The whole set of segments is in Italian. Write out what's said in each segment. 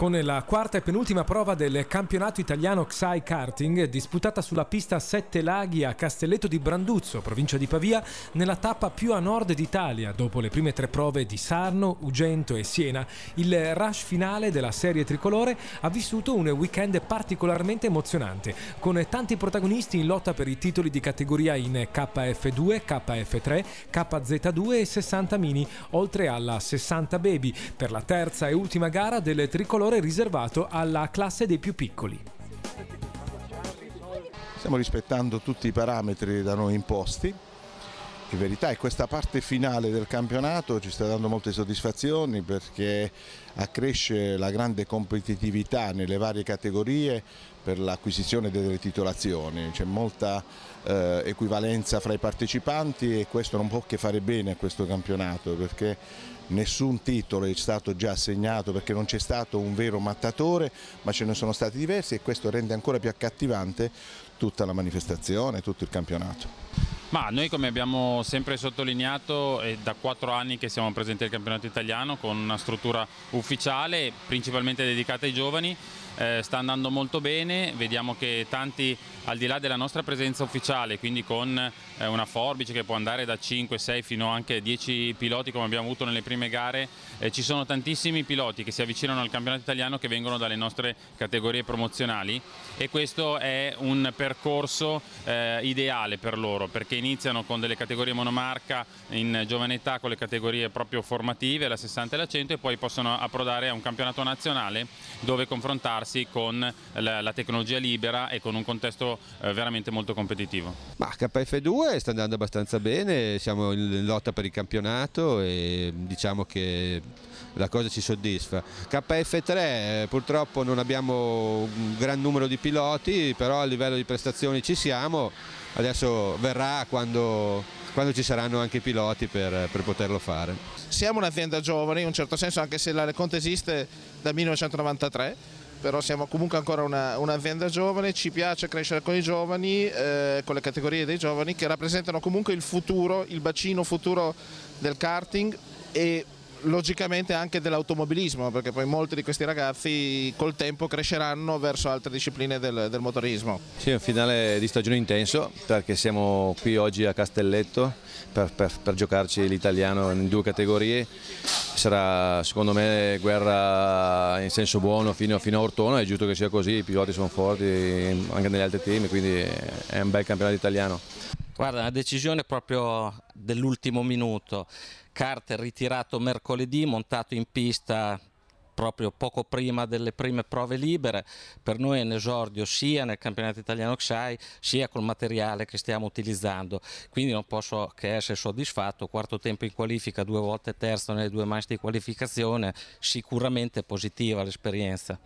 con la quarta e penultima prova del campionato italiano Xai Karting disputata sulla pista Sette Laghi a Castelletto di Branduzzo, provincia di Pavia, nella tappa più a nord d'Italia. Dopo le prime tre prove di Sarno, Ugento e Siena, il rush finale della serie tricolore ha vissuto un weekend particolarmente emozionante, con tanti protagonisti in lotta per i titoli di categoria in KF2, KF3, KZ2 e 60 mini, oltre alla 60 baby, per la terza e ultima gara del tricolore valore riservato alla classe dei più piccoli. Stiamo rispettando tutti i parametri da noi imposti, in verità è questa parte finale del campionato ci sta dando molte soddisfazioni perché accresce la grande competitività nelle varie categorie per l'acquisizione delle titolazioni, c'è molta eh, equivalenza fra i partecipanti e questo non può che fare bene a questo campionato perché nessun titolo è stato già assegnato perché non c'è stato un vero mattatore ma ce ne sono stati diversi e questo rende ancora più accattivante tutta la manifestazione, tutto il campionato. Ma noi come abbiamo sempre sottolineato è da quattro anni che siamo presenti al campionato italiano con una struttura ufficiale principalmente dedicata ai giovani eh, sta andando molto bene, vediamo che tanti al di là della nostra presenza ufficiale, quindi con eh, una forbice che può andare da 5, 6 fino anche a 10 piloti come abbiamo avuto nelle prime gare, eh, ci sono tantissimi piloti che si avvicinano al campionato italiano che vengono dalle nostre categorie promozionali e questo è un percorso eh, ideale per loro perché iniziano con delle categorie monomarca in giovane età con le categorie proprio formative, la 60 e la 100 e poi possono approdare a un campionato nazionale dove confrontarsi rilanciarsi con la, la tecnologia libera e con un contesto eh, veramente molto competitivo. Ma KF2 sta andando abbastanza bene, siamo in lotta per il campionato e mm, diciamo che la cosa ci soddisfa. KF3 eh, purtroppo non abbiamo un gran numero di piloti, però a livello di prestazioni ci siamo, adesso verrà quando, quando ci saranno anche i piloti per, per poterlo fare. Siamo un'azienda giovane, in un certo senso anche se la Leconte esiste dal 1993, però siamo comunque ancora un'azienda una giovane, ci piace crescere con i giovani, eh, con le categorie dei giovani che rappresentano comunque il futuro, il bacino futuro del karting e logicamente anche dell'automobilismo perché poi molti di questi ragazzi col tempo cresceranno verso altre discipline del, del motorismo. Sì, è un finale di stagione intenso perché siamo qui oggi a Castelletto per, per, per giocarci l'italiano in due categorie sarà secondo me guerra in senso buono fino, fino a Ortona, è giusto che sia così, i piloti sono forti anche negli altri team, quindi è un bel campionato italiano. Guarda, una decisione proprio dell'ultimo minuto, Carter ritirato mercoledì, montato in pista proprio poco prima delle prime prove libere, per noi è un esordio sia nel campionato italiano XAI sia col materiale che stiamo utilizzando, quindi non posso che essere soddisfatto, quarto tempo in qualifica, due volte terzo nelle due manche di qualificazione, sicuramente positiva l'esperienza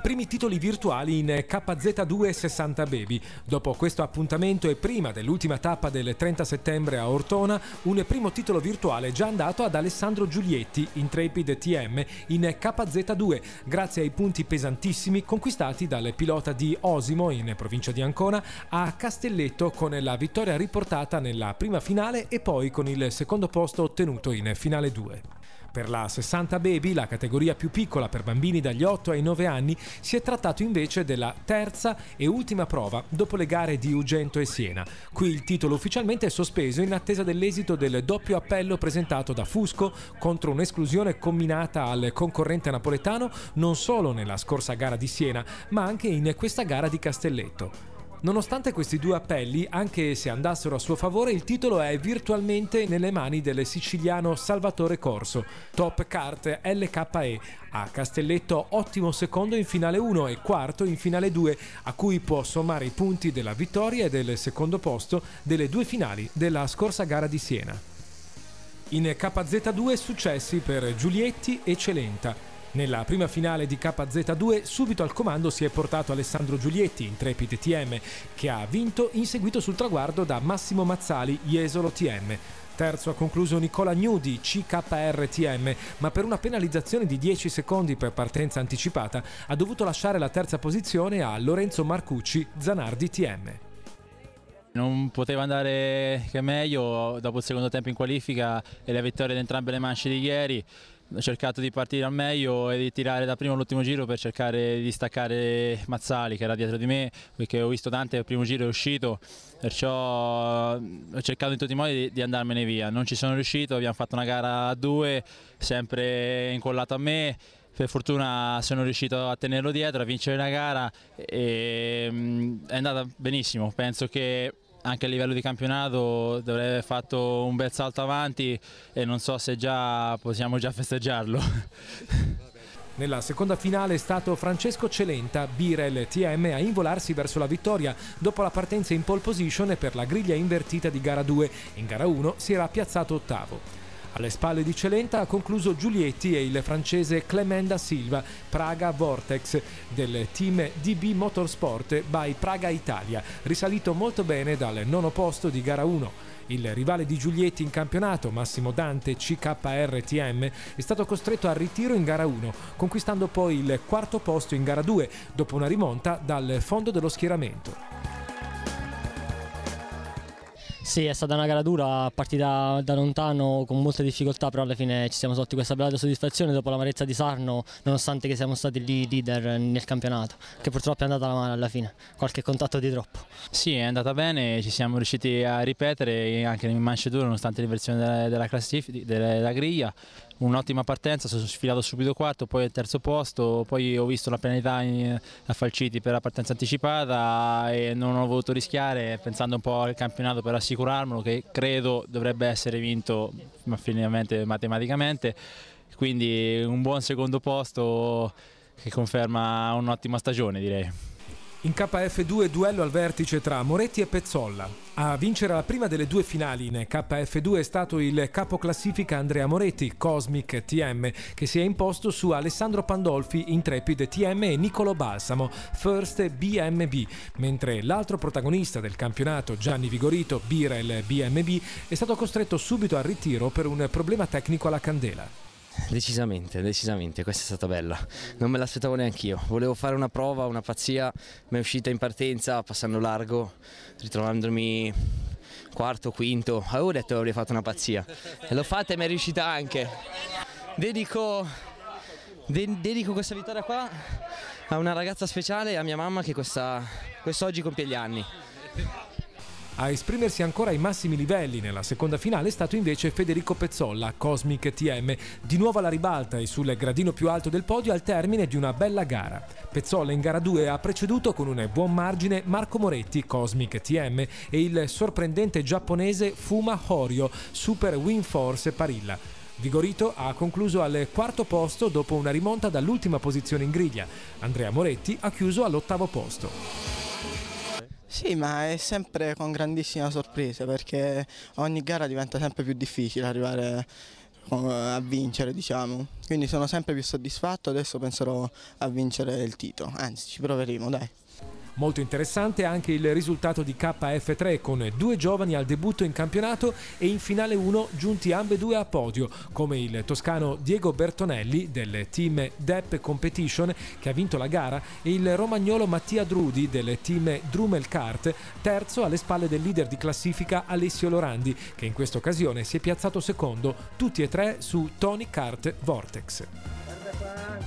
primi titoli virtuali in KZ2 60 Baby. Dopo questo appuntamento e prima dell'ultima tappa del 30 settembre a Ortona, un primo titolo virtuale già andato ad Alessandro Giulietti, Intrepid TM, in KZ2, grazie ai punti pesantissimi conquistati dal pilota di Osimo in provincia di Ancona a Castelletto con la vittoria riportata nella prima finale e poi con il secondo posto ottenuto in finale 2. Per la 60 Baby, la categoria più piccola per bambini dagli 8 ai 9 anni, si è trattato invece della terza e ultima prova dopo le gare di Ugento e Siena. Qui il titolo ufficialmente è sospeso in attesa dell'esito del doppio appello presentato da Fusco contro un'esclusione combinata al concorrente napoletano non solo nella scorsa gara di Siena, ma anche in questa gara di Castelletto. Nonostante questi due appelli, anche se andassero a suo favore, il titolo è virtualmente nelle mani del siciliano Salvatore Corso, top kart LKE. A Castelletto ottimo secondo in finale 1 e quarto in finale 2, a cui può sommare i punti della vittoria e del secondo posto delle due finali della scorsa gara di Siena. In KZ2 successi per Giulietti e Celenta. Nella prima finale di KZ2 subito al comando si è portato Alessandro Giulietti, intrepide TM, che ha vinto inseguito sul traguardo da Massimo Mazzali, Iesolo TM. Terzo ha concluso Nicola Gnudi, CKRTM, ma per una penalizzazione di 10 secondi per partenza anticipata ha dovuto lasciare la terza posizione a Lorenzo Marcucci, Zanardi TM. Non poteva andare che meglio dopo il secondo tempo in qualifica e la vittoria di entrambe le manche di ieri cercato di partire al meglio e di tirare da primo all'ultimo giro per cercare di staccare Mazzali che era dietro di me perché ho visto Dante al primo giro è uscito perciò eh, ho cercato in tutti i modi di, di andarmene via non ci sono riuscito abbiamo fatto una gara a due sempre incollato a me per fortuna sono riuscito a tenerlo dietro, a vincere la gara e mm, è andata benissimo, penso che anche a livello di campionato dovrebbe aver fatto un bel salto avanti e non so se già possiamo già festeggiarlo. Nella seconda finale è stato Francesco Celenta, Birel TM, a involarsi verso la vittoria dopo la partenza in pole position per la griglia invertita di gara 2. In gara 1 si era piazzato ottavo. Alle spalle di Celenta ha concluso Giulietti e il francese Clemenda Silva, Praga Vortex, del team DB Motorsport by Praga Italia, risalito molto bene dal nono posto di gara 1. Il rivale di Giulietti in campionato, Massimo Dante CKRTM, è stato costretto al ritiro in gara 1, conquistando poi il quarto posto in gara 2, dopo una rimonta dal fondo dello schieramento. Sì, è stata una gara dura, partita da lontano con molte difficoltà, però alla fine ci siamo tolti questa bella soddisfazione dopo l'amarezza di Sarno, nonostante che siamo stati lì leader nel campionato, che purtroppo è andata male alla fine, qualche contatto di troppo. Sì, è andata bene, ci siamo riusciti a ripetere anche in manche dure, nonostante l'inversione della, della, della griglia, un'ottima partenza, sono sfilato subito quarto, poi al terzo posto, poi ho visto la penalità a Falciti per la partenza anticipata e non ho voluto rischiare pensando un po' al campionato per assicurarmelo che credo dovrebbe essere vinto ma finalmente matematicamente, quindi un buon secondo posto che conferma un'ottima stagione direi. In KF2 duello al vertice tra Moretti e Pezzolla. A vincere la prima delle due finali in KF2 è stato il capoclassifica Andrea Moretti, Cosmic TM, che si è imposto su Alessandro Pandolfi, Intrepid TM e Nicolo Balsamo, First BMB, mentre l'altro protagonista del campionato, Gianni Vigorito, Birel BMB, è stato costretto subito al ritiro per un problema tecnico alla candela. Decisamente, decisamente, questa è stata bella, non me l'aspettavo neanche io, volevo fare una prova, una pazzia, mi è uscita in partenza passando largo, ritrovandomi quarto, quinto, avevo detto che avrei fatto una pazzia e l'ho fatta e mi è riuscita anche. Dedico, de, dedico questa vittoria qua a una ragazza speciale, a mia mamma che questa, quest'oggi compie gli anni. A esprimersi ancora ai massimi livelli nella seconda finale è stato invece Federico Pezzolla, Cosmic TM, di nuovo alla ribalta e sul gradino più alto del podio al termine di una bella gara. Pezzolla in gara 2 ha preceduto con un buon margine Marco Moretti, Cosmic TM, e il sorprendente giapponese Fuma Horio, Super Force Parilla. Vigorito ha concluso al quarto posto dopo una rimonta dall'ultima posizione in griglia. Andrea Moretti ha chiuso all'ottavo posto. Sì, ma è sempre con grandissima sorpresa perché ogni gara diventa sempre più difficile arrivare a vincere, diciamo. Quindi sono sempre più soddisfatto, adesso penserò a vincere il titolo, anzi ci proveremo, dai. Molto interessante anche il risultato di KF3 con due giovani al debutto in campionato e in finale 1 giunti ambedue a podio, come il toscano Diego Bertonelli del team Depp Competition che ha vinto la gara e il romagnolo Mattia Drudi del team Drumel Kart, terzo alle spalle del leader di classifica Alessio Lorandi che in questa occasione si è piazzato secondo, tutti e tre su Tony Kart Vortex qua,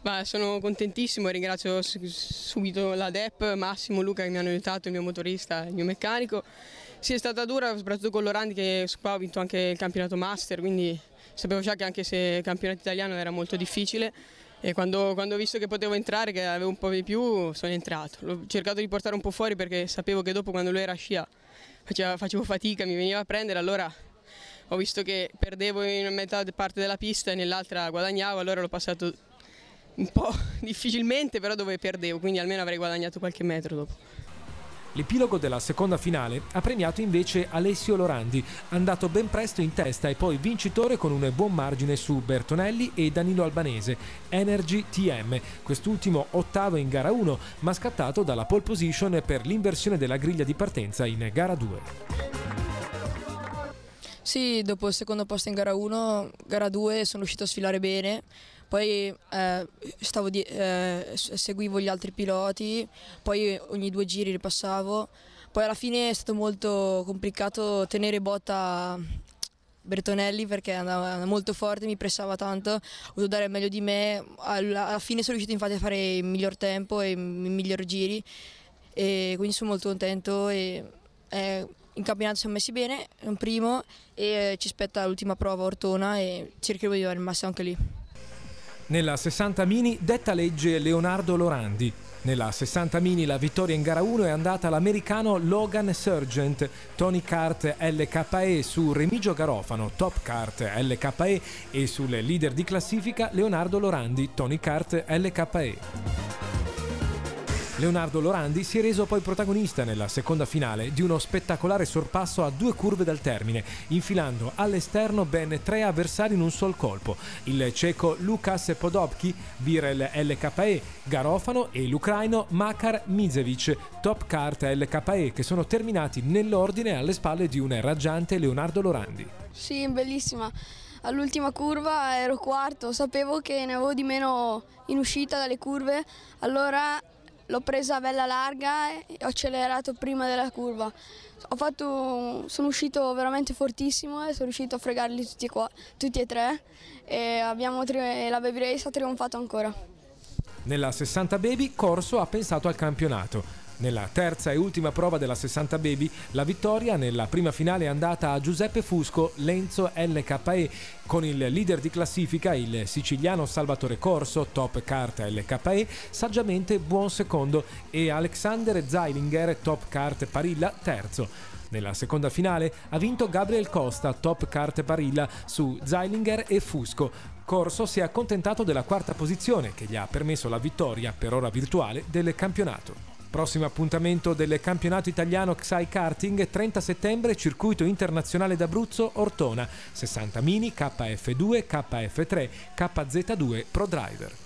Beh, sono contentissimo, ringrazio subito la DEP, Massimo, Luca che mi hanno aiutato, il mio motorista, il mio meccanico. Sì, è stata dura, soprattutto con Lorandi che qua ha vinto anche il campionato master, quindi sapevo già che anche se il campionato italiano era molto difficile, e quando, quando, ho visto che potevo entrare, che avevo un po' di più, sono entrato. L'ho cercato di portare un po' fuori perché sapevo che dopo quando lui era a scia facevo fatica, mi veniva a prendere, allora ho visto che perdevo in metà parte della pista e nell'altra guadagnavo, allora l'ho passato un po' difficilmente, però dove perdevo, quindi almeno avrei guadagnato qualche metro dopo. L'epilogo della seconda finale ha premiato invece Alessio Lorandi, andato ben presto in testa e poi vincitore con un buon margine su Bertonelli e Danilo Albanese, Energy TM, quest'ultimo ottavo in gara 1, ma scattato dalla pole position per l'inversione della griglia di partenza in gara 2. Sì, dopo il secondo posto in gara 1, gara 2 sono riuscito a sfilare bene, poi eh, di, eh, seguivo gli altri piloti, poi ogni due giri ripassavo, poi alla fine è stato molto complicato tenere botta Bertonelli perché andava molto forte, mi pressava tanto, ho dovuto dare il meglio di me, alla, alla fine sono riuscito infatti a fare il miglior tempo e i miglior giri e quindi sono molto contento e, eh, in campionato siamo messi bene, un primo e eh, ci aspetta l'ultima prova a Ortona e cercheremo di dare il massimo anche lì. Nella 60 mini detta legge Leonardo Lorandi. Nella 60 mini la vittoria in gara 1 è andata all'americano Logan Sargent, Tony Kart LKE su Remigio Garofano, Top Kart LKE e sul leader di classifica Leonardo Lorandi, Tony Kart LKE. Leonardo Lorandi si è reso poi protagonista nella seconda finale di uno spettacolare sorpasso a due curve dal termine, infilando all'esterno ben tre avversari in un sol colpo, il ceco Lukas Podobki, Birel LKE, Garofano e l'ucraino Makar Mizevic, Top Kart LKE, che sono terminati nell'ordine alle spalle di un raggiante Leonardo Lorandi. Sì, bellissima. All'ultima curva ero quarto, sapevo che ne avevo di meno in uscita dalle curve, allora L'ho presa bella larga e ho accelerato prima della curva. Fatto, sono uscito veramente fortissimo e sono riuscito a fregarli tutti e, qua, tutti e tre e abbiamo, la Baby Race ha trionfato ancora. Nella 60 Baby Corso ha pensato al campionato nella terza e ultima prova della 60 Baby, la vittoria nella prima finale è andata a Giuseppe Fusco, Lenzo LKE, con il leader di classifica, il siciliano Salvatore Corso, top carta LKE, saggiamente buon secondo, e Alexander Zeilinger, top carte Parilla, terzo. Nella seconda finale ha vinto Gabriel Costa, top carte Parilla, su Zeilinger e Fusco. Corso si è accontentato della quarta posizione che gli ha permesso la vittoria, per ora virtuale, del campionato. Prossimo appuntamento del campionato italiano Xai Karting 30 settembre circuito internazionale d'Abruzzo Ortona 60 mini KF2, KF3, KZ2 Pro Driver.